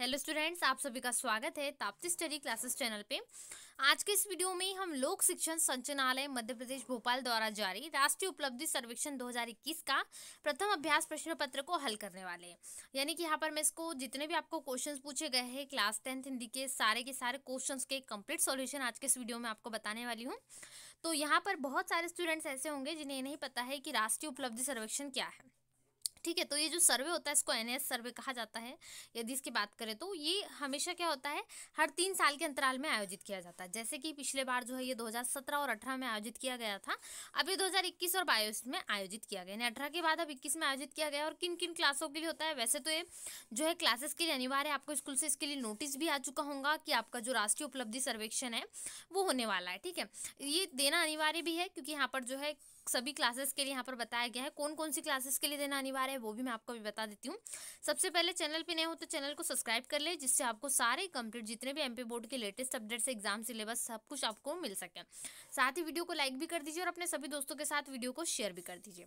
hello students आप सभी का स्वागत है ताप्ती स्टडी क्लासेस चैनल पे आज के इस वीडियो में हम लोक शिक्षण संचालय मध्य प्रदेश भोपाल द्वारा जारी राष्ट्रीय उपलब्धि सर्वेक्षण 2021 का प्रथम अभ्यास प्रश्न पत्र को हल करने वाले हैं यानी कि यहाँ पर मैं इसको जितने भी आपको क्वेश्चन पूछे गए हैं क्लास टेंथ हिंदी के सारे के सारे क्वेश्चन के कम्प्लीट सोल्यूशन आज के इस वीडियो में आपको बताने वाली हूँ तो यहाँ पर बहुत सारे स्टूडेंट्स ऐसे होंगे जिन्हें नहीं पता है कि राष्ट्रीय उपलब्धि सर्वेक्षण क्या है ठीक है तो ये जो सर्वे होता है इसको एन सर्वे कहा जाता है यदि इसकी बात करें तो ये हमेशा क्या होता है हर तीन साल के अंतराल में आयोजित किया जाता है जैसे कि पिछले बार जो है ये 2017 और 18 में आयोजित किया गया था अब ये 2021 और बाईस में आयोजित किया गया यानी अठारह के बाद अब इक्कीस में आयोजित किया गया और किन किन क्लासों के लिए होता है वैसे तो ये जो है क्लासेस के लिए अनिवार्य आपको स्कूल से इसके लिए नोटिस भी आ चुका होगा कि आपका जो राष्ट्रीय उपलब्धि सर्वेक्षण है वो होने वाला है ठीक है ये देना अनिवार्य भी है क्योंकि यहाँ पर जो है सभी क्लासेस के लिए यहाँ पर बताया गया है कौन कौन सी क्लासेस के लिए देना अनिवार्य है वो भी मैं आपको अभी बता देती हूँ सबसे पहले चैनल पे नए हो तो चैनल को सब्सक्राइब कर ले जिससे आपको सारे कंप्लीट जितने भी एमपी बोर्ड के लेटेस्ट अपडेट्स एग्जाम सिलेबस सब कुछ आपको मिल सके साथ ही वीडियो को लाइक भी कर दीजिए और अपने सभी दोस्तों के साथ वीडियो को शेयर भी कर दीजिए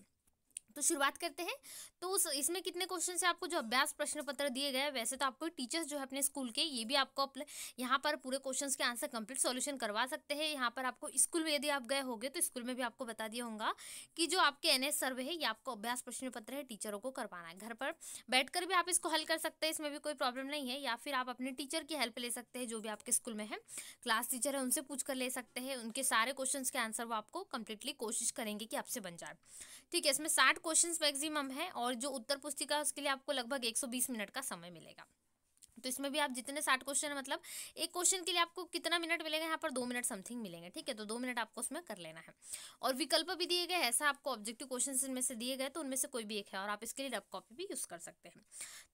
तो शुरुआत करते हैं तो उस इसमें कितने क्वेश्चन है आपको जो अभ्यास प्रश्न पत्र दिए गए वैसे तो आपको टीचर्स जो है अपने स्कूल के ये भी आपको यहाँ पर पूरे क्वेश्चन के आंसर कंप्लीट सॉल्यूशन करवा सकते हैं यहाँ पर आपको स्कूल में यदि आप गए होंगे तो स्कूल में भी आपको बता दिया होगा कि जो आपके एन सर्वे है ये आपको अभ्यास प्रश्न पत्र है टीचरों को करवाना है घर पर बैठ भी आप इसको हल कर सकते हैं इसमें भी कोई प्रॉब्लम नहीं है या फिर आप अपने टीचर की हेल्प ले सकते हैं जो भी आपके स्कूल में है क्लास टीचर है उनसे पूछ कर ले सकते हैं उनके सारे क्वेश्चन के आंसर वो आपको कंप्लीटली कोशिश करेंगे कि आपसे बन जाए ठीक है इसमें साठ क्वेश्चंस मैक्सिमम है और जो उत्तर पुस्तिका उसके लिए आपको लगभग 120 मिनट का समय मिलेगा तो इसमें भी आप जितने साठ क्वेश्चन मतलब एक क्वेश्चन के लिए आपको कितना मिनट मिलेगा यहाँ पर दो मिनट समथिंग मिलेंगे ठीक है तो दो मिनट आपको उसमें कर लेना है और विकल्प भी दिए गए ऐसा आपको ऑब्जेक्टिव क्वेश्चन इनमें से दिए गए तो उनमें से कोई भी एक है और आप इसके लिए रफ कॉपी भी यूज़ कर सकते हैं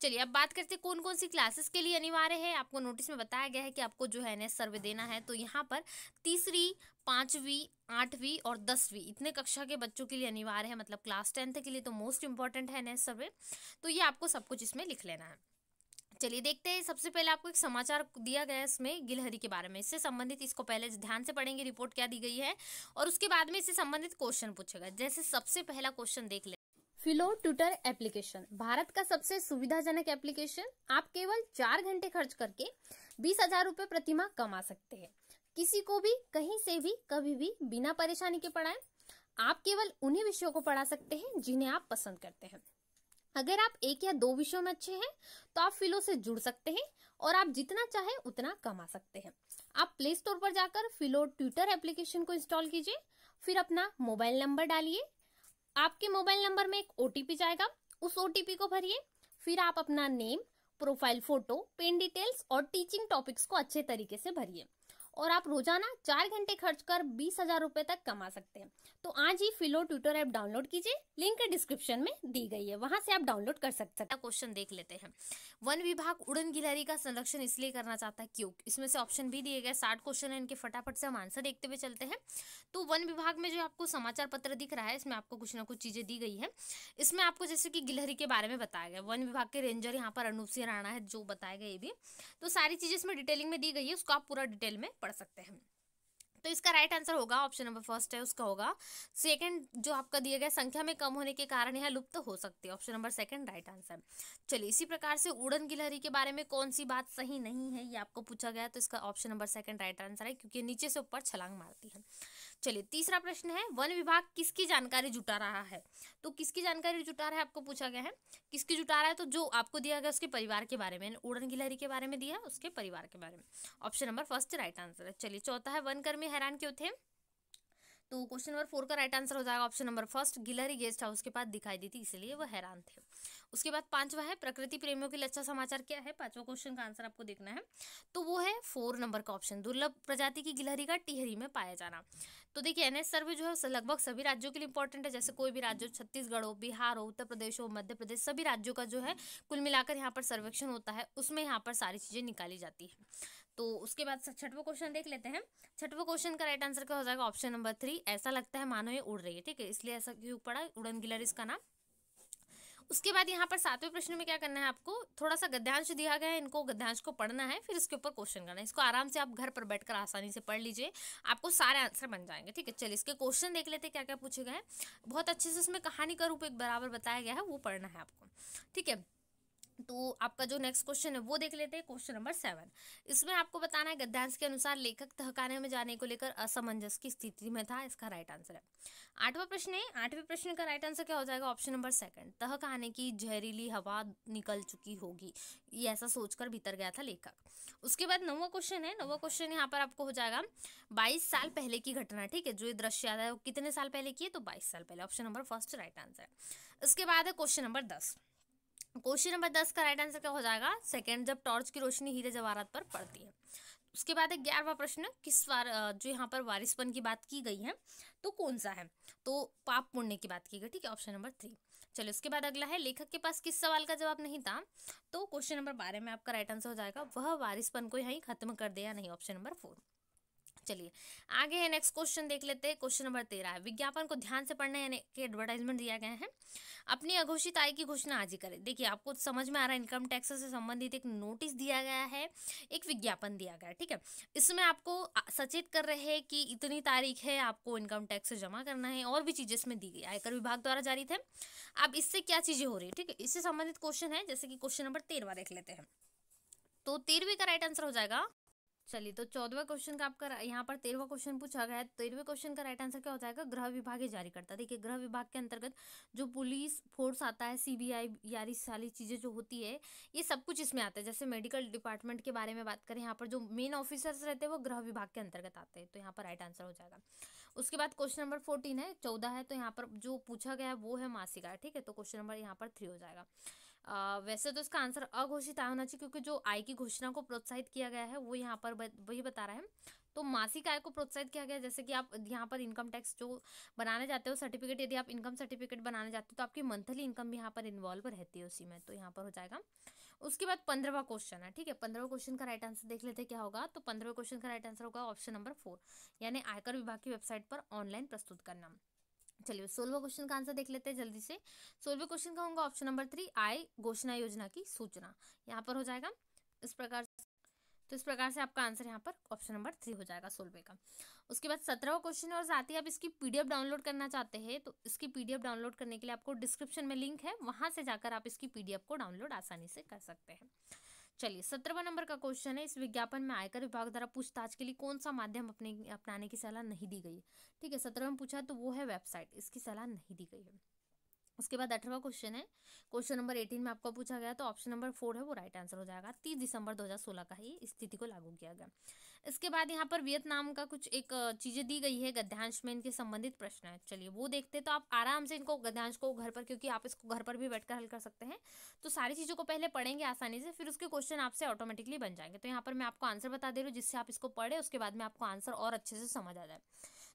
चलिए अब बात करते हैं कौन कौन सी क्लासेस के लिए अनिवार्य है आपको नोटिस में बताया गया है कि आपको जो है ना सर्वे देना है तो यहाँ पर तीसरी पाँचवीं आठवीं और दसवीं इतने कक्षा के बच्चों के लिए अनिवार्य है मतलब क्लास टेंथ के लिए तो मोस्ट इंपॉर्टेंट है एन सर्वे तो ये आपको सब कुछ इसमें लिख लेना है चलिए देखते हैं सबसे पहले आपको एक समाचार दिया गया है इसमें गिलहरी के बारे में इससे संबंधित इसको पहले ध्यान से पढ़ेंगे रिपोर्ट क्या दी गई है और उसके बाद में इससे संबंधित क्वेश्चन पूछेगा जैसे सबसे पहला क्वेश्चन देख ले फिलो ट्विटर एप्लीकेशन भारत का सबसे सुविधाजनक एप्लीकेशन आप केवल चार घंटे खर्च करके बीस हजार रूपए प्रतिमा कमा सकते हैं किसी को भी कहीं से भी कभी भी बिना परेशानी के पढ़ाएं आप केवल उन्हीं विषयों को पढ़ा सकते हैं जिन्हें आप पसंद करते हैं अगर आप एक या दो विषयों में अच्छे हैं तो आप फिलो से जुड़ सकते हैं और आप जितना चाहे उतना कमा सकते हैं आप प्ले स्टोर पर जाकर फिलो ट्विटर एप्लीकेशन को इंस्टॉल कीजिए फिर अपना मोबाइल नंबर डालिए आपके मोबाइल नंबर में एक ओटीपी जाएगा उस ओटीपी को भरिए फिर आप अपना name profile photo PAN details और टीचिंग टॉपिक्स को अच्छे तरीके से भरिए और आप रोजाना चार घंटे खर्च कर बीस हजार रूपए तक कमा सकते हैं तो आज ही फिलो ट्विटर ऐप डाउनलोड कीजिए लिंक डिस्क्रिप्शन में दी गई है वहां से आप डाउनलोड कर सकते हैं क्वेश्चन देख लेते हैं वन विभाग उड़न गिलहरी का संरक्षण इसलिए करना चाहता है क्यों इसमें से ऑप्शन भी दिए गए साठ क्वेश्चन है इनके फटाफट से हम आंसर देखते हुए चलते हैं तो वन विभाग में जो आपको समाचार पत्र दिख रहा है इसमें आपको कुछ ना कुछ चीजें दी गई है इसमें आपको जैसे कि गिलहरी के बारे में बताया गया वन विभाग के रेंजर यहाँ पर अनूप सिंह राणा है जो बताया गया ये भी तो सारी चीजें इसमें डिटेलिंग में दी गई है उसको आप पूरा डिटेल में पढ़ पढ़ सकते हैं तो इसका राइट आंसर होगा ऑप्शन नंबर फर्स्ट है उसका होगा सेकंड जो आपका दिया गया संख्या में कम होने के कारण यह लुप्त तो हो सकती है option number second right answer चलिए इसी प्रकार से उड़न गिलहरी के बारे में कौन सी बात सही नहीं है ये आपको पूछा गया तो इसका option number second right answer है क्योंकि नीचे से ऊपर छलांग मारती है चलिए तीसरा प्रश्न है वन विभाग किसकी जानकारी जुटा रहा है तो किसकी जानकारी जुटा रहा है आपको पूछा गया है किसकी जुटा रहा है तो जो आपको दिया गया उसके परिवार के बारे में उड़न गिलहरी के बारे में दिया है उसके परिवार के बारे में option number first right answer है चलिए चौथा है वन कर्मी हैरान क्यों थे तो क्वेश्चन नंबर फोर का राइट आंसर हो जाएगा ऑप्शन नंबर फर्स्ट गिलहरी गेस्ट हाउस के पास दिखाई दी थी इसलिए वह हैरान थे उसके बाद पांचवा है प्रकृति प्रेमियों के लिए अच्छा समाचार क्या है पांचवा क्वेश्चन का आंसर आपको देखना है तो वो है फोर नंबर का ऑप्शन दुर्लभ प्रजाति की गिलहरी का टिहरी में पाया जाना तो देखिए एन सर्वे जो है लगभग सभी राज्यों के लिए इंपॉर्टेंट है जैसे कोई भी राज्य छत्तीसगढ़ हो बिहार हो उत्तर प्रदेश हो मध्य प्रदेश सभी राज्यों का जो है कुल मिलाकर यहाँ पर सर्वेक्षण होता है उसमें यहाँ पर सारी चीज़ें निकाली जाती है तो उसके बाद छठवा क्वेश्चन देख लेते हैं छठवा क्वेश्चन का राइट आंसर क्या हो जाएगा ऑप्शन नंबर थ्री ऐसा लगता है मानो ये उड़ रही है ठीक है इसलिए ऐसा क्यों पड़ा उड़न गिलर इसका नाम उसके बाद यहाँ पर सातवें प्रश्न में क्या करना है आपको थोड़ा सा गद्यांश दिया गया है इनको गद्यांश को पढ़ना है फिर उसके ऊपर क्वेश्चन करना है इसको आराम से आप घर पर बैठकर आसानी से पढ़ लीजिए आपको सारे आंसर बन जाएंगे ठीक है चलिए इसके क्वेश्चन देख लेते हैं क्या क्या पूछे गए हैं बहुत अच्छे से उसमें कहानी का रूप एक बराबर बताया गया है वो पढ़ना है आपको ठीक है तो आपका जो नेक्स्ट क्वेश्चन है वो देख लेते हैं क्वेश्चन नंबर सेवन इसमें आपको बताना है गद्यांश के अनुसार लेखक तहकाने में जाने को लेकर असमंजस की स्थिति में था इसका राइट आंसर है आठवां प्रश्न है आठवें प्रश्न का राइट आंसर क्या हो जाएगा ऑप्शन नंबर सेकंड तहखाने की जहरीली हवा निकल चुकी होगी ये ऐसा सोचकर भीतर गया था लेखक उसके बाद नौवा क्वेश्चन है नौवा क्वेश्चन यहाँ पर आपको हो जाएगा बाईस साल पहले की घटना ठीक है जो ये दृश्य आता है वो कितने साल पहले की है तो बाईस साल पहले option number first right answer है इसके बाद है क्वेश्चन नंबर दस क्वेश्चन नंबर दस का राइट आंसर क्या हो जाएगा सेकेंड जब टॉर्च की रोशनी हीरे जवाहरात पर पड़ती है उसके बाद एक ग्यारहवा प्रश्न किस वार जो यहाँ पर वारिसपन की बात की गई है तो कौन सा है तो पाप पुण्य की बात की गई ठीक है ऑप्शन नंबर थ्री चलिए उसके बाद अगला है लेखक के पास किस सवाल का जवाब नहीं था तो क्वेश्चन नंबर बारह में आपका राइट आंसर हो जाएगा वह वारिसपन को यहीं खत्म कर दे या नहीं ऑप्शन नंबर फोर चलिए आगे है नेक्स्ट क्वेश्चन देख लेते हैं क्वेश्चन नंबर तेरह है विज्ञापन को ध्यान से पढ़ना यानी कि एडवर्टाइजमेंट दिया गया है अपनी अघोषित आय की घोषणा आज ही करें देखिए आपको समझ में आ रहा है इनकम टैक्स से संबंधित एक नोटिस दिया गया है एक विज्ञापन दिया गया है ठीक है इसमें आपको सचेत कर रहे हैं कि इतनी तारीख है आपको इनकम टैक्स जमा करना है और भी चीज़ें इसमें दी गई आयकर विभाग द्वारा जारी थे अब इससे क्या चीज़ें हो रही है ठीक है इससे संबंधित क्वेश्चन है जैसे कि क्वेश्चन नंबर तेरहवा देख लेते हैं तो तेरहवीं का राइट आंसर हो जाएगा चलिए तो चौदवा क्वेश्चन का आपका यहाँ पर तेरहवा क्वेश्चन पूछा गया है तेरहवें क्वेश्चन का राइट आंसर क्या हो जाएगा गृह विभाग ही जारी करता है देखिए गृह विभाग के अंतर्गत जो पुलिस फोर्स आता है सीबीआई यारी सारी चीज़ें जो होती है ये सब कुछ इसमें आता है जैसे मेडिकल डिपार्टमेंट के बारे में बात करें यहाँ पर जो मेन ऑफिसर्स रहते हैं वो गृह विभाग के अंतर्गत आते हैं तो यहाँ पर राइट आंसर हो जाएगा उसके बाद क्वेश्चन नंबर फोर्टीन है चौदह है तो यहाँ पर जो पूछा गया है वो है मासिका ठीक है तो क्वेश्चन नंबर यहाँ पर थ्री हो जाएगा वैसे तो इसका आंसर अघोषित आय होना चाहिए क्योंकि जो आय की घोषणा को प्रोत्साहित किया गया है वो यहाँ पर वही बता रहा है तो मासिक आय को प्रोत्साहित किया गया जैसे कि आप यहाँ पर इनकम टैक्स जो बनाने जाते हो सर्टिफिकेट यदि आप इनकम सर्टिफिकेट बनाने जाते हो तो आपकी मंथली इनकम भी यहाँ पर इन्वॉल्व रहती है उसी में तो यहाँ पर हो जाएगा उसके बाद पंद्रवा क्वेश्चन है ठीक है पंद्रवा क्वेश्चन का राइट आंसर देख लेते क्या होगा तो पंद्रवा क्वेश्चन का राइट आंसर होगा ऑप्शन नंबर फोर यानी आयकर विभाग की वेबसाइट पर ऑनलाइन प्रस्तुत करना चलिए सोलवा क्वेश्चन का आंसर देख लेते हैं जल्दी से सोलवे क्वेश्चन का होगा ऑप्शन नंबर थ्री आय घोषणा योजना की सूचना यहाँ पर हो जाएगा इस प्रकार तो इस प्रकार से आपका आंसर यहाँ पर ऑप्शन नंबर थ्री हो जाएगा सोलवे का उसके बाद सत्रहवा क्वेश्चन और साथ ही आप इसकी पीडीएफ डाउनलोड करना चाहते हैं तो इसकी पीडीएफ डाउनलोड करने के लिए आपको डिस्क्रिप्शन में लिंक है वहां से जाकर आप इसकी पीडीएफ को डाउनलोड आसानी से कर सकते हैं चलिए सत्रहवा नंबर का क्वेश्चन है इस विज्ञापन में आयकर विभाग द्वारा पूछताछ के लिए कौन सा माध्यम अपने अपनाने की सलाह नहीं दी गई ठीक है सत्रहवा में पूछा तो वो है वेबसाइट इसकी सलाह नहीं दी गई है उसके बाद अठवा क्वेश्चन है क्वेश्चन नंबर एटीन में आपको पूछा गया तो ऑप्शन नंबर फोर है वो राइट आंसर हो जाएगा तीस दिसंबर दो का ही स्थिति को लागू किया गया इसके बाद यहाँ पर वियतनाम का कुछ एक चीज़ें दी गई है गद्यांश में इनके संबंधित प्रश्न है चलिए वो देखते तो आप आराम से इनको गद्यांश को घर पर क्योंकि आप इसको घर पर भी बैठकर हल कर सकते हैं तो सारी चीज़ों को पहले पढ़ेंगे आसानी से फिर उसके क्वेश्चन आपसे ऑटोमेटिकली बन जाएंगे तो यहाँ पर मैं आपको आंसर बता दे रही हूँ जिससे आप इसको पढ़े उसके बाद में आपको आंसर और अच्छे से समझ आ जाए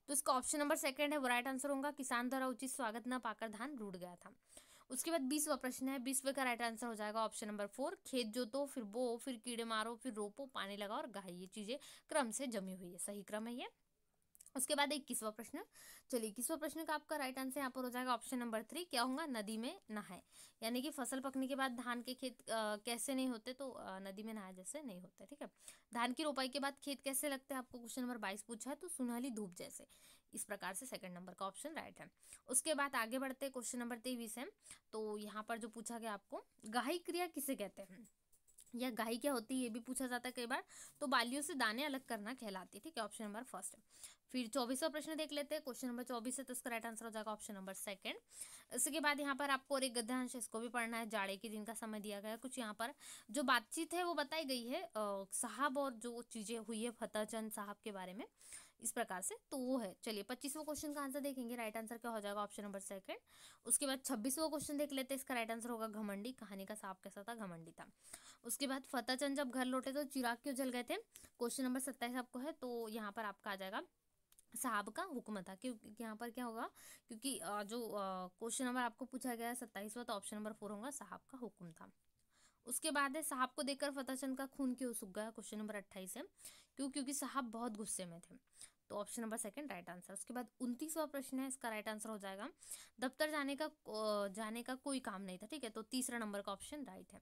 तो इसका ऑप्शन नंबर सेकंड है वो राइट आंसर होगा किसान द्वारा उचित स्वागत न पाकर धान रूट गया था उसके बाद बीसवा प्रश्न है बीसवे का राइट आंसर हो जाएगा ऑप्शन नंबर फोर खेत जोतो फिर बो फिर कीड़े मारो फिर रोपो पानी लगाओ और गाय ये चीज़ें क्रम से जमी हुई है सही क्रम है ये उसके बाद इक्कीसवा प्रश्न चलिए इक्कीसवा प्रश्न का आपका राइट आंसर यहाँ पर हो जाएगा ऑप्शन नंबर थ्री क्या होगा नदी में नहाए यानी कि फसल पकने के बाद धान के खेत आ, कैसे नहीं होते तो आ, नदी में नहाए जैसे नहीं होते ठीक है धान की रोपाई के बाद खेत कैसे लगते हैं आपको क्वेश्चन नंबर बाईस पूछा है तो सुनहली धूप जैसे इस प्रकार से सेकंड नंबर का ऑप्शन राइट है उसके बाद आगे बढ़ते क्वेश्चन नंबर तेईस है तो यहाँ पर जो पूछा गया आपको गाही क्रिया किसे कहते हैं या गाही क्या होती है ये भी पूछा जाता है कई बार तो बालियों से दाने अलग करना कहलाती है ठीक है ऑप्शन नंबर फर्स्ट फिर चौबीसवा प्रश्न देख लेते हैं क्वेश्चन नंबर चौबीस है तो इसका राइट आंसर हो जाएगा ऑप्शन नंबर सेकंड इसके बाद यहाँ पर आपको और एक गद्यांश इसको भी पढ़ना है जाड़े के दिन का समय दिया गया कुछ यहाँ पर जो बातचीत है वो बताई गई है साहब और जो चीज़ें हुई है फतेहचंद साहब के बारे में इस प्रकार से तो वो है चलिए पच्चीसवा क्वेश्चन का आंसर देखेंगे राइट आंसर क्या हो जाएगा ऑप्शन नंबर सेकंड उसके बाद छब्बीसवा क्वेश्चन देख लेते हैं इसका राइट आंसर होगा घमंडी कहानी का साफ कैसा था घमंडी था उसके बाद फतेहचंद जब घर लौटे तो चिराग क्यों जल गए थे क्वेश्चन नंबर सत्ताईस आपको है तो यहाँ पर आपका आ जाएगा साहब का हुक्म था क्योंकि यहाँ पर क्या होगा क्योंकि जो क्वेश्चन नंबर आपको पूछा गया है सत्ताईसवा तो ऑप्शन नंबर फोर होगा साहब का हुक्म था उसके बाद है साहब को देखकर फतेहचंद का खून क्यों सूख गया क्वेश्चन नंबर अट्ठाईस है क्यों क्योंकि साहब बहुत गुस्से में थे तो option number second right answer उसके बाद उनतीसवा प्रश्न है इसका राइट आंसर हो जाएगा दफ्तर जाने का जाने का कोई काम नहीं था ठीक है तो तीसरा नंबर का ऑप्शन राइट है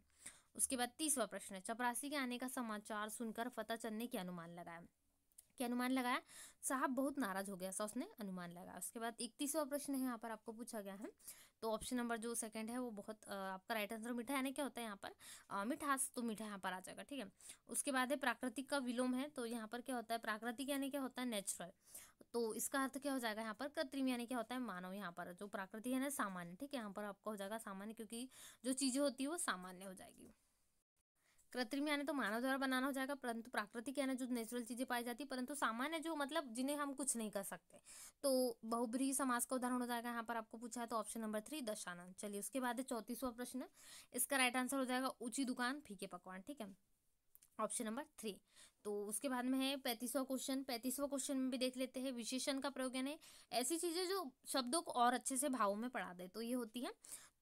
उसके बाद तीसवा प्रश्न है चपरासी के आने का समाचार सुनकर फतेह चंद ने क्या अनुमान लगाया क्या अनुमान लगाया साहब बहुत नाराज हो गया सा उसने अनुमान लगाया उसके बाद इकतीसवा प्रश्न है यहाँ पर आपको पूछा गया है तो ऑप्शन नंबर जो सेकंड है वो बहुत आपका राइट आंसर मीठा यानी क्या होता है यहाँ पर मिठास तो मीठा यहाँ पर आ जाएगा ठीक है उसके बाद है प्राकृतिक का विलोम है तो यहाँ पर क्या होता है प्राकृतिक यानी क्या होता है नेचुरल तो इसका अर्थ क्या हो जाएगा यहाँ पर कृत्रिम यानी क्या होता है मानव यहाँ पर जो प्राकृतिक है ना सामान्य ठीक है यहाँ पर आपका हो जाएगा सामान्य क्योंकि जो चीज़ें होती है वो सामान्य हो जाएगी कृत्रिम यानी तो मानव द्वारा बनाना हो जाएगा परंतु प्राकृतिक यानी जो नेचुरल चीज़ें पाई जाती है परंतु सामान्य जो मतलब जिन्हें हम कुछ नहीं कर सकते तो बहुब्रीही समाज का उदाहरण हो जाएगा यहाँ पर आपको पूछा है तो ऑप्शन नंबर थ्री दशानन चलिए उसके बाद चौतीसवा प्रश्न इसका राइट आंसर हो जाएगा ऊंची दुकान फीके पकवान ठीक है ऑप्शन नंबर थ्री तो उसके बाद में है पैंतीसवा क्वेश्चन पैंतीसवा क्वेश्चन में भी देख लेते हैं विशेषण का प्रयोग यानी ऐसी चीज़ें जो शब्दों को और अच्छे से भावों में पढ़ा दे तो ये होती है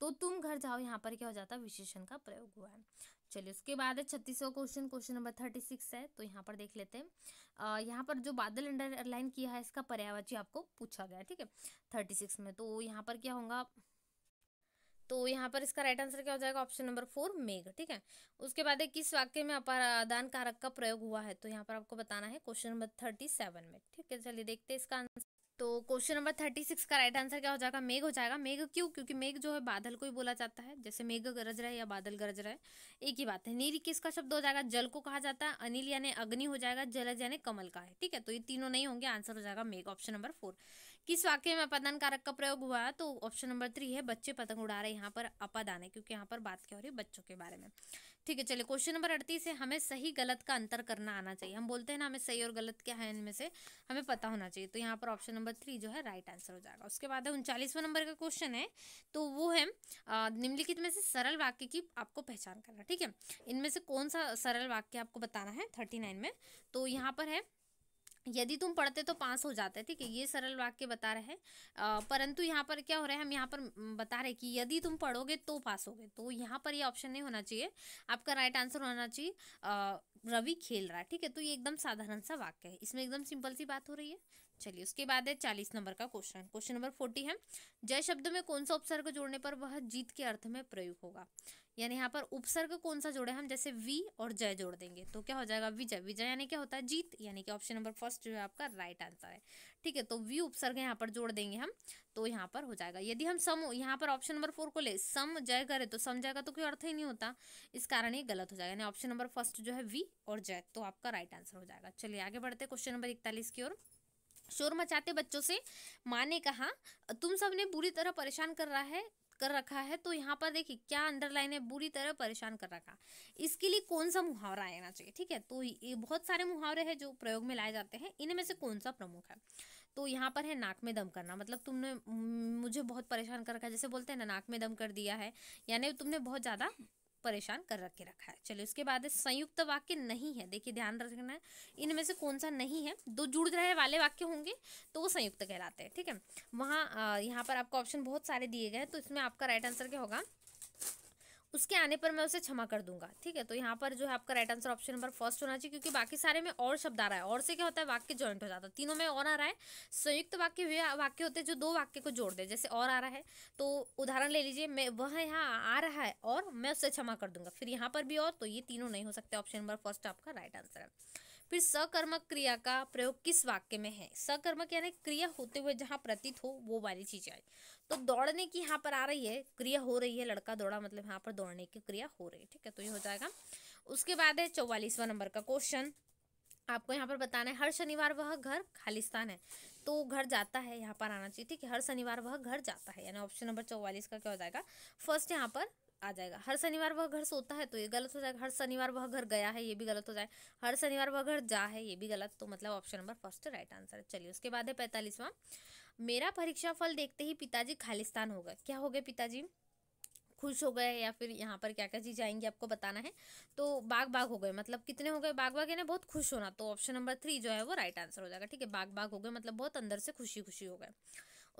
तो तुम घर जाओ यहाँ पर क्या हो जाता है विशेषण का प्रयोग हुआ है चलिए उसके बाद है छत्तीसवा question question number thirty six है तो यहाँ पर देख लेते हैं यहाँ पर जो बादल अंडरलाइन किया है इसका पर्यावाची आपको पूछा गया ठीक है थर्टी सिक्स में तो यहाँ पर क्या होगा तो यहाँ पर इसका राइट आंसर क्या हो जाएगा ऑप्शन नंबर फोर मेघ ठीक है उसके बाद है किस वाक्य में अपराधान कारक का प्रयोग हुआ है तो यहाँ पर आपको बताना है क्वेश्चन नंबर थर्टी सेवन में ठीक है चलिए देखते हैं इसका आंसर तो क्वेश्चन नंबर थर्टी सिक्स का राइट आंसर क्या हो जाएगा मेघ हो जाएगा मेघ क्यों क्योंकि मेघ जो है बादल को ही बोला जाता है जैसे मेघ गरज रहा है या बादल गरज रहा है एक ही बात है नीर किसका शब्द हो जाएगा जल को कहा जाता है अनिल यानी अग्नि हो जाएगा जलज यानी कमल का है ठीक है तो ये तीनों नहीं होंगे आंसर हो जाएगा मेघ ऑप्शन नंबर फोर किस वाक्य में अपदान कारक का प्रयोग हुआ तो ऑप्शन नंबर थ्री है बच्चे पतंग उड़ा रहे यहाँ पर अपदान है क्योंकि यहाँ पर बात क्या हो रही है बच्चों के बारे में ठीक है चलिए क्वेश्चन नंबर अड़तीस है हमें सही गलत का अंतर करना आना चाहिए हम बोलते हैं ना हमें सही और गलत क्या है इनमें से हमें पता होना चाहिए तो यहाँ पर ऑप्शन नंबर थ्री जो है राइट आंसर हो जाएगा उसके बाद है उनचालीसवा नंबर का क्वेश्चन है तो वो है निम्नलिखित में से सरल वाक्य की आपको पहचान करना ठीक है इनमें से कौन सा सरल वाक्य आपको बताना है थर्टी में तो यहाँ पर है यदि तुम पढ़ते तो पास हो जाते ठीक है ये सरल वाक्य बता रहे हैं परंतु यहाँ पर क्या हो रहा है हम यहाँ पर बता रहे कि यदि तुम पढ़ोगे तो पास होगे तो यहाँ पर ये यह ऑप्शन नहीं होना चाहिए आपका राइट आंसर होना चाहिए रवि खेल रहा है ठीक है तो ये एकदम साधारण सा वाक्य है इसमें एकदम सिंपल सी बात हो रही है चलिए उसके बाद है चालीस नंबर का क्वेश्चन क्वेश्चन नंबर फोर्टी है जय शब्द में कौन सा उपसर्ग जोड़ने पर वह जीत के अर्थ में प्रयोग होगा यानी यहाँ पर उपसर्ग कौन सा जोड़े हम जैसे वी और जय जोड़ देंगे तो क्या हो जाएगा विजय विजय यानी क्या होता है जीत यानी कि ऑप्शन नंबर फर्स्ट जो है आपका राइट आंसर है ठीक है तो वी उपसर्ग यहाँ पर जोड़ देंगे हम तो यहाँ पर हो जाएगा यदि हम सम यहाँ पर ऑप्शन नंबर फोर को ले सम जय करे तो सम जय का तो कोई अर्थ ही नहीं होता इस कारण ये गलत हो जाएगा यानी ऑप्शन नंबर फर्स्ट जो है वी और जय तो आपका राइट आंसर हो जाएगा चलिए आगे बढ़ते क्वेश्चन नंबर इकतालीस की ओर शोर मचाते बच्चों से माँ ने कहा तुम सबने बुरी तरह परेशान कर रहा है कर रखा है तो यहाँ पर देखिए क्या अंडरलाइन है बुरी तरह परेशान कर रखा इसके लिए कौन सा मुहावरा आना चाहिए ठीक है तो ये बहुत सारे मुहावरे हैं जो प्रयोग में लाए जाते हैं इनमें से कौन सा प्रमुख है तो यहाँ पर है नाक में दम करना मतलब तुमने मुझे बहुत परेशान कर रखा है जैसे बोलते हैं ना नाक में दम कर दिया है यानी तुमने बहुत ज़्यादा परेशान कर रखे रखा है चलिए उसके बाद संयुक्त वाक्य नहीं है देखिए ध्यान रखना है इनमें से कौन सा नहीं है दो जुड़ रहे वाले वाक्य होंगे तो वो संयुक्त कहलाते हैं ठीक है वहाँ यहाँ पर आपको ऑप्शन बहुत सारे दिए गए हैं तो इसमें आपका राइट आंसर क्या होगा उसके आने पर मैं उसे क्षमा कर दूंगा ठीक है तो यहाँ पर जो है आपका right answer option number first होना चाहिए क्योंकि बाकी सारे में और शब्द आ रहा है और से क्या होता है वाक्य ज्वाइंट हो जाता है तीनों में और आ रहा है संयुक्त वाक्य हुए वाक्य होते हैं जो दो वाक्य को जोड़ दे जैसे और आ रहा है तो उदाहरण ले लीजिए मैं वह यहाँ आ रहा है और मैं उससे क्षमा कर दूंगा फिर यहाँ पर भी और तो ये तीनों नहीं हो सकते ऑप्शन नंबर फर्स्ट आपका राइट आंसर है फिर सकर्मक क्रिया का प्रयोग किस वाक्य में है सकर्मक यानी क्रिया होते हुए जहाँ प्रतीत हो वो वाली चीज आई तो दौड़ने की यहाँ पर आ रही है क्रिया हो रही है लड़का दौड़ा मतलब यहाँ पर दौड़ने की क्रिया हो रही है ठीक है तो ये हो जाएगा उसके बाद है चौवालीसवा नंबर का क्वेश्चन आपको यहाँ पर बताना है हर शनिवार वह घर खालिस्तान है तो घर जाता है यहाँ पर आना चाहिए ठीक है हर शनिवार वह घर जाता है यानी ऑप्शन नंबर चौवालीस का क्या हो जाएगा फर्स्ट यहाँ पर आ जाएगा हर शनिवार वह घर सोता है तो ये गलत हो जाएगा हर शनिवार वह घर गया है ये भी गलत हो जाए हर शनिवार वह घर जा है ये भी गलत तो मतलब option number first right answer है चलिए उसके बाद है पैंतालीसवां मेरा परीक्षा फल देखते ही पिताजी खालिस्तान हो गए क्या हो गए पिताजी खुश हो गए या फिर यहाँ पर क्या क्या चीज़ आएंगी आपको बताना है तो बाग बाग हो गए मतलब कितने हो गए बाग बाग यानी बहुत खुश होना तो ऑप्शन नंबर थ्री जो है वो राइट आंसर हो जाएगा ठीक है बाग बाग हो गए मतलब बहुत अंदर से खुशी खुशी हो गए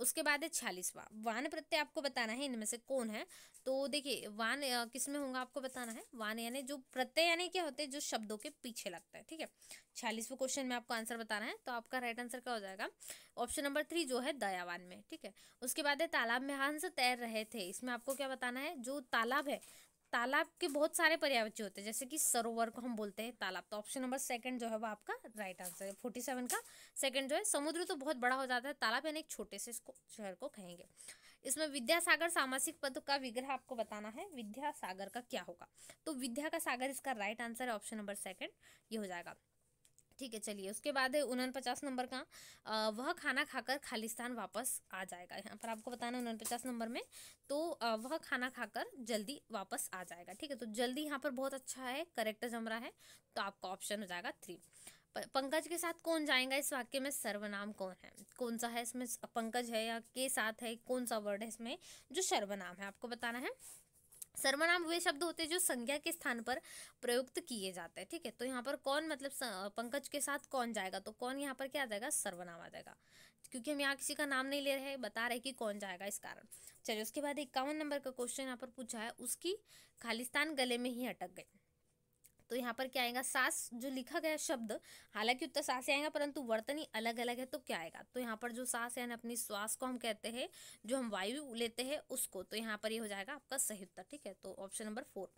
उसके बाद है छियालीसवा वान प्रत्यय आपको बताना है इनमें से कौन है तो देखिए वान किस में होगा आपको बताना है वान यानी जो प्रत्यय यानी क्या होते हैं जो शब्दों के पीछे लगता है ठीक है छियालीसवें क्वेश्चन में आपको आंसर बताना है तो आपका राइट आंसर क्या हो जाएगा ऑप्शन नंबर थ्री जो है दयावान में ठीक है उसके बाद है तालाब में हंस तैर रहे थे इसमें आपको क्या बताना है जो तालाब है तालाब के बहुत सारे पर्यावची होते हैं जैसे कि सरोवर को हम बोलते हैं तालाब तो ऑप्शन नंबर सेकंड जो है वो आपका राइट आंसर है फोर्टी सेवन का सेकंड जो है समुद्र तो बहुत बड़ा हो जाता है तालाब यानी एक छोटे से इसको शहर को कहेंगे इसमें विद्यासागर सामासिक पद का विग्रह आपको बताना है विद्यासागर का क्या होगा तो विद्या का सागर इसका राइट आंसर है ऑप्शन नंबर सेकंड ये हो जाएगा ठीक है चलिए उसके बाद है उनपचास नंबर का वह खाना खाकर खालिस्तान वापस आ जाएगा यहाँ पर आपको बताना है उनपचास नंबर में तो वह खाना खाकर जल्दी वापस आ जाएगा ठीक है तो जल्दी यहाँ पर बहुत अच्छा है करेक्ट जम रहा है तो आपका ऑप्शन हो जाएगा थ्री पंकज के साथ कौन जाएगा इस वाक्य में सर्वनाम कौन है कौन सा है इसमें पंकज है या के साथ है कौन सा वर्ड है इसमें जो सर्वनाम है आपको बताना है सर्वनाम वे शब्द होते हैं जो संज्ञा के स्थान पर प्रयुक्त किए जाते हैं ठीक है तो यहाँ पर कौन मतलब पंकज के साथ कौन जाएगा तो कौन यहाँ पर क्या आ जाएगा सर्वनाम आ जाएगा क्योंकि हम यहाँ किसी का नाम नहीं ले रहे बता रहे कि कौन जाएगा इस कारण चलिए उसके बाद इक्यावन नंबर का क्वेश्चन यहाँ पर पूछा है उसकी खालिस्तान गले में ही अटक गई तो यहाँ पर क्या आएगा सास जो लिखा गया शब्द हालांकि उत्तर सास आएगा परंतु वर्तन ही अलग अलग है तो क्या आएगा तो यहाँ पर जो सास है ना अपनी श्वास को हम कहते हैं जो हम वायु लेते हैं उसको तो यहाँ पर ये यह हो जाएगा आपका सही उत्तर ठीक है तो ऑप्शन नंबर फोर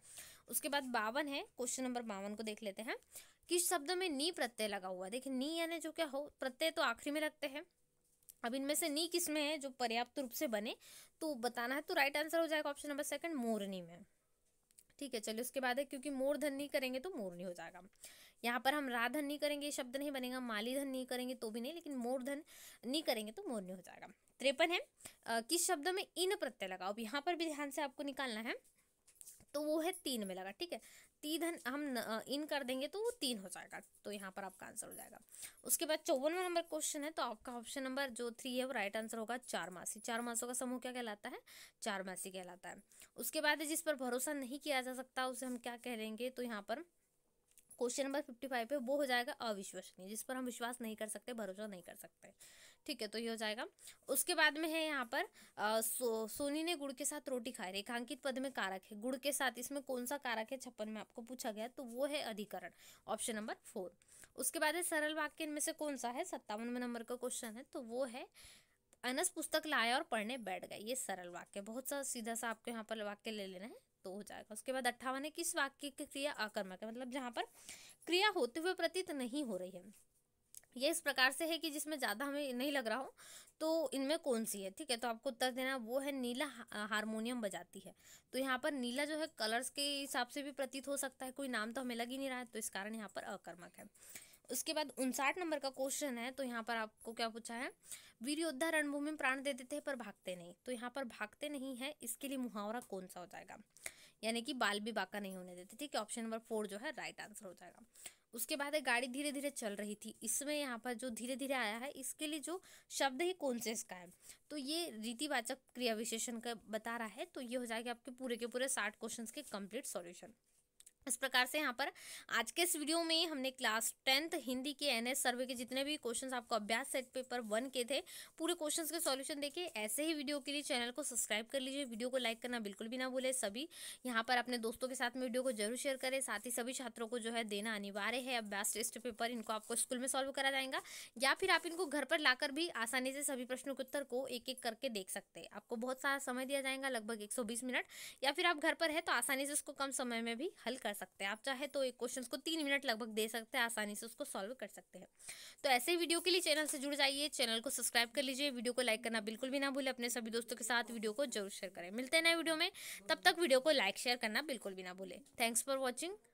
उसके बाद बावन है क्वेश्चन नंबर बावन को देख लेते हैं किस शब्द में नी प्रत्यय लगा हुआ है देखिए नी यानी जो क्या हो प्रत्यय तो आखिरी में लगते हैं अब इनमें से नी किस में है जो पर्याप्त रूप से बने तो बताना है तो राइट आंसर हो जाएगा ऑप्शन नंबर सेकंड मोरनी में ठीक है चलिए उसके बाद है क्योंकि मोर धन नहीं करेंगे तो मोर नहीं हो जाएगा यहाँ पर हम राधन नहीं करेंगे शब्द नहीं बनेगा माली धन नहीं करेंगे तो भी नहीं लेकिन मोर धन नहीं करेंगे तो मोर नहीं हो जाएगा त्रेपन है किस शब्द में इन प्रत्यय लगाओ यहाँ पर भी ध्यान से आपको निकालना है तो वो है तीन में लगा ठीक है तीन हम इन कर देंगे तो वो तीन हो जाएगा तो यहाँ पर आपका आंसर हो जाएगा उसके बाद चौवनवा नंबर क्वेश्चन है तो आपका ऑप्शन नंबर जो थ्री है वो राइट आंसर होगा चार मासी चार मासों का समूह क्या कहलाता है चार मासी कहलाता है उसके बाद जिस पर भरोसा नहीं किया जा सकता उसे हम क्या कह लेंगे तो यहाँ पर क्वेश्चन नंबर फिफ्टी फाइव है वो हो जाएगा अविश्वसनीय जिस पर हम विश्वास नहीं कर सकते भरोसा नहीं कर सकते ठीक है तो ये हो जाएगा उसके बाद में है यहाँ पर आ, सो, सोनी ने गुड़ के साथ रोटी खाई रेखांकित पद में कारक है गुड़ के साथ इसमें कौन सा कारक है छप्पन में आपको पूछा गया तो वो है अधिकरण ऑप्शन नंबर फोर उसके बाद है सरल वाक्य इनमें से कौन सा है सत्तावन नंबर का क्वेश्चन है तो वो है अनस पुस्तक लाया और पढ़ने बैठ गए ये सरल वाक्य बहुत सा सीधा सा आपको यहाँ पर वाक्य ले लेना है तो हो जाएगा उसके बाद अट्ठावन है किस वाक्य की क्रिया आकर्मक है मतलब जहाँ पर क्रिया होते हुए प्रतीत नहीं हो रही है ये इस प्रकार से है कि जिसमें ज़्यादा हमें नहीं लग रहा हो तो इनमें कौन सी है ठीक है तो आपको उत्तर देना वो है नीला हारमोनियम बजाती है तो यहाँ पर नीला जो है कलर्स के हिसाब से भी प्रतीत हो सकता है कोई नाम तो हमें लग ही नहीं रहा है तो इस कारण यहाँ पर अकर्मक है उसके बाद उनसाठ नंबर का क्वेश्चन है तो यहाँ पर आपको क्या पूछा है वीर योद्धा रणभूमि में प्राण दे देते हैं पर भागते नहीं तो यहाँ पर भागते नहीं है इसके लिए मुहावरा कौन सा हो जाएगा यानी कि बाल भी बाका नहीं होने देते ठीक है ऑप्शन नंबर फोर जो है राइट आंसर हो जाएगा उसके बाद गाड़ी धीरे धीरे चल रही थी इसमें यहाँ पर जो धीरे धीरे आया है इसके लिए जो शब्द है से इसका है तो ये रीतिवाचक क्रिया विशेषण का बता रहा है तो ये हो जाएगा आपके पूरे के पूरे साठ क्वेश्चन के कम्प्लीट सोल्यूशन इस प्रकार से यहाँ पर आज के इस वीडियो में हमने क्लास टेंथ हिंदी के एनएस सर्वे के जितने भी क्वेश्चंस आपको अभ्यास सेट पेपर वन के थे पूरे क्वेश्चंस के सॉल्यूशन देखे ऐसे ही वीडियो के लिए चैनल को सब्सक्राइब कर लीजिए वीडियो को लाइक करना बिल्कुल भी ना भूले सभी यहाँ पर अपने दोस्तों के साथ में वीडियो को जरूर शेयर करें साथ ही सभी छात्रों को जो है देना अनिवार्य है अभ्यास टेस्ट पेपर इनको आपको स्कूल में सॉल्व करा जाएगा या फिर आप इनको घर पर लाकर भी आसानी से सभी प्रश्नों के उत्तर को एक एक करके देख सकते हैं आपको बहुत सारा समय दिया जाएगा लगभग एक मिनट या फिर आप घर पर है तो आसानी से उसको कम समय में भी हल कर कर सकते हैं आप चाहे तो एक क्वेश्चन को तीन मिनट लगभग दे सकते हैं आसानी से उसको सॉल्व कर सकते हैं तो ऐसे वीडियो के लिए चैनल से जुड़ जाइए चैनल को सब्सक्राइब कर लीजिए वीडियो को लाइक करना बिल्कुल भी ना भूले अपने सभी दोस्तों के साथ वीडियो को जरूर शेयर करें मिलते हैं नए वीडियो में तब तक वीडियो को लाइक शेयर करना बिल्कुल भी ना भूले थैंक्स फॉर वॉचिंग